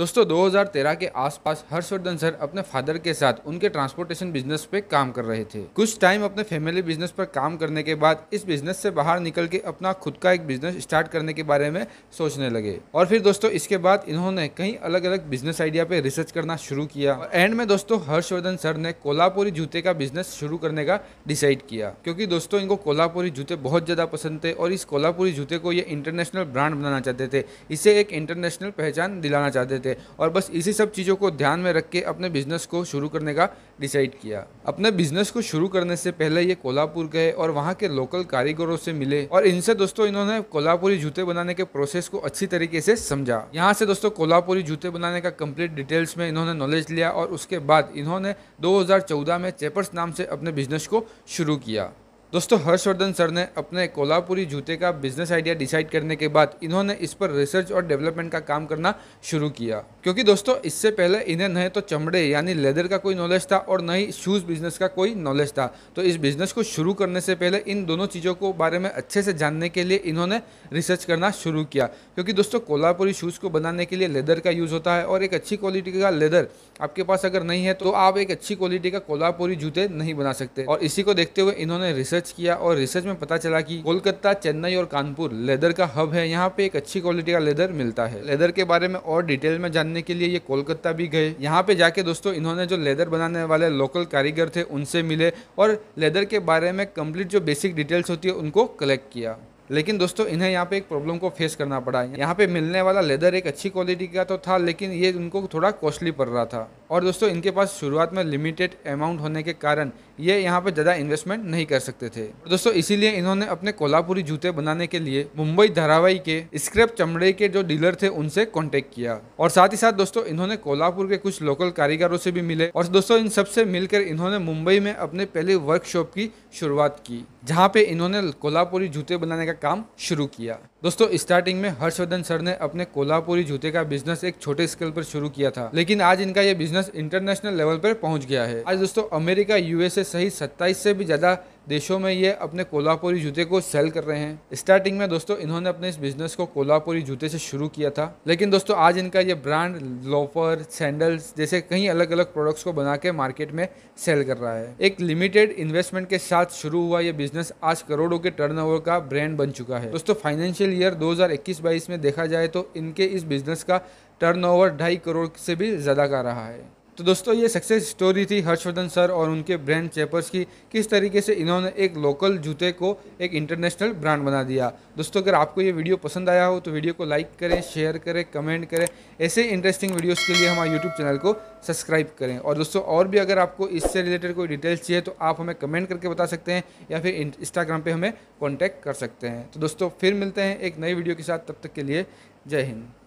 दोस्तों 2013 के आसपास हर्षवर्धन सर अपने फादर के साथ उनके ट्रांसपोर्टेशन बिजनेस पे काम कर रहे थे कुछ टाइम अपने फैमिली बिजनेस पर काम करने के बाद इस बिजनेस से बाहर निकल के अपना खुद का एक बिजनेस स्टार्ट करने के बारे में सोचने लगे और फिर दोस्तों इसके बाद इन्होंने कई अलग अलग बिजनेस आइडिया पे रिसर्च करना शुरू किया एंड में दोस्तों हर्षवर्धन सर ने कोल्हापुरी जूते का बिजनेस शुरू करने का डिसाइड किया क्योंकि दोस्तों इनको कोल्हापुरी जूते बहुत ज़्यादा पसंद थे और इस कोल्हापुरी जूते को ये इंटरनेशनल ब्रांड बनाना चाहते थे इसे एक इंटरनेशनल पहचान दिलाना चाहते थे थे और बस इसी सब चीज़ों को ध्यान में रख के अपने बिजनेस को शुरू करने का डिसाइड किया अपने बिजनेस को शुरू करने से पहले ये कोल्हापुर गए और वहाँ के लोकल कारीगरों से मिले और इनसे दोस्तों इन्होंने कोल्हापुरी जूते बनाने के प्रोसेस को अच्छी तरीके से समझा यहाँ से दोस्तों कोल्हापुरी जूते बनाने का कम्प्लीट डिटेल्स में इन्होंने नॉलेज लिया और उसके बाद इन्होंने दो में चेपर्स नाम से अपने बिजनेस को शुरू किया दोस्तों हर्षवर्धन सर ने अपने कोल्हापुरी जूते का बिजनेस आइडिया डिसाइड करने के बाद इन्होंने इस पर रिसर्च और डेवलपमेंट का काम करना शुरू किया क्योंकि दोस्तों इससे पहले इन्हें न तो चमड़े यानी लेदर का कोई नॉलेज था और न ही शूज़ बिजनेस का कोई नॉलेज था तो इस बिजनेस को शुरू करने से पहले इन दोनों चीज़ों को बारे में अच्छे से जानने के लिए इन्होंने रिसर्च करना शुरू किया क्योंकि दोस्तों कोल्हापुरी शूज़ को बनाने के लिए लेदर का यूज़ होता है और एक अच्छी क्वालिटी का लेदर आपके पास अगर नहीं है तो आप एक अच्छी क्वालिटी का कोल्हापुरी जूते नहीं बना सकते और इसी को देखते हुए इन्होंने रिसर्च रिसर्च किया और रिसर्च में पता चला कि कोलकाता चेन्नई और कानपुर लेदर का हब है यहाँ पे एक अच्छी क्वालिटी का लेदर मिलता है लेदर के बारे में और डिटेल में जानने के लिए ये कोलकाता भी गए यहाँ पे जाके दोस्तों इन्होंने जो लेदर बनाने वाले लोकल कारीगर थे उनसे मिले और लेदर के बारे में कम्प्लीट जो बेसिक डिटेल्स होती है उनको कलेक्ट किया लेकिन दोस्तों इन्हें यहाँ पे एक प्रॉब्लम को फेस करना पड़ा यहाँ पे मिलने वाला लेदर एक अच्छी क्वालिटी का तो था लेकिन ये उनको थोड़ा कॉस्टली पड़ रहा था और दोस्तों इनके पास शुरुआत में लिमिटेड अमाउंट होने के कारण ये यहाँ पे ज़्यादा इन्वेस्टमेंट नहीं कर सकते थे दोस्तों इसीलिए इन्होंने अपने कोल्हापुरी जूते बनाने के लिए मुंबई धारावाई के स्क्रैप चमड़े के जो डीलर थे उनसे कॉन्टेक्ट किया और साथ ही साथ दोस्तों इन्होंने कोल्हापुर के कुछ लोकल कारीगरों से भी मिले और दोस्तों इन सबसे मिलकर इन्होंने मुंबई में अपने पहले वर्कशॉप की शुरुआत की जहाँ पे इन्होंने कोल्हापुरी जूते बनाने का काम शुरू किया दोस्तों स्टार्टिंग में हर्षवर्धन सर ने अपने कोल्हापुरी जूते का बिजनेस एक छोटे स्केल पर शुरू किया था लेकिन आज इनका यह बिजनेस इंटरनेशनल लेवल पर पहुंच गया है आज दोस्तों अमेरिका यूएसए सहित 27 से भी ज्यादा देशों में ये अपने कोल्हापुरी जूते को सेल कर रहे हैं स्टार्टिंग में दोस्तों इन्होंने अपने इस बिजनेस को कोल्हापुरी जूते से शुरू किया था लेकिन दोस्तों आज इनका ये ब्रांड लोफर सैंडल्स जैसे कई अलग अलग प्रोडक्ट्स को बना के मार्केट में सेल कर रहा है एक लिमिटेड इन्वेस्टमेंट के साथ शुरू हुआ ये बिजनेस आज करोड़ों के टर्न का ब्रांड बन चुका है दोस्तों फाइनेंशियल ईयर दो हजार में देखा जाए तो इनके इस बिजनेस का टर्नओवर ढाई करोड़ से भी ज़्यादा का रहा है तो दोस्तों ये सक्सेस स्टोरी थी हर्षवर्धन सर और उनके ब्रांड चेपर्स की किस तरीके से इन्होंने एक लोकल जूते को एक इंटरनेशनल ब्रांड बना दिया दोस्तों अगर आपको ये वीडियो पसंद आया हो तो वीडियो को लाइक करें शेयर करें कमेंट करें ऐसे इंटरेस्टिंग वीडियोज़ के लिए हमारे यूट्यूब चैनल को सब्सक्राइब करें और दोस्तों और भी अगर आपको इससे रिलेटेड कोई डिटेल्स चाहिए तो आप हमें कमेंट करके बता सकते हैं या फिर इंस्टाग्राम पर हमें कॉन्टैक्ट कर सकते हैं तो दोस्तों फिर मिलते हैं एक नई वीडियो के साथ तब तक के लिए जय हिंद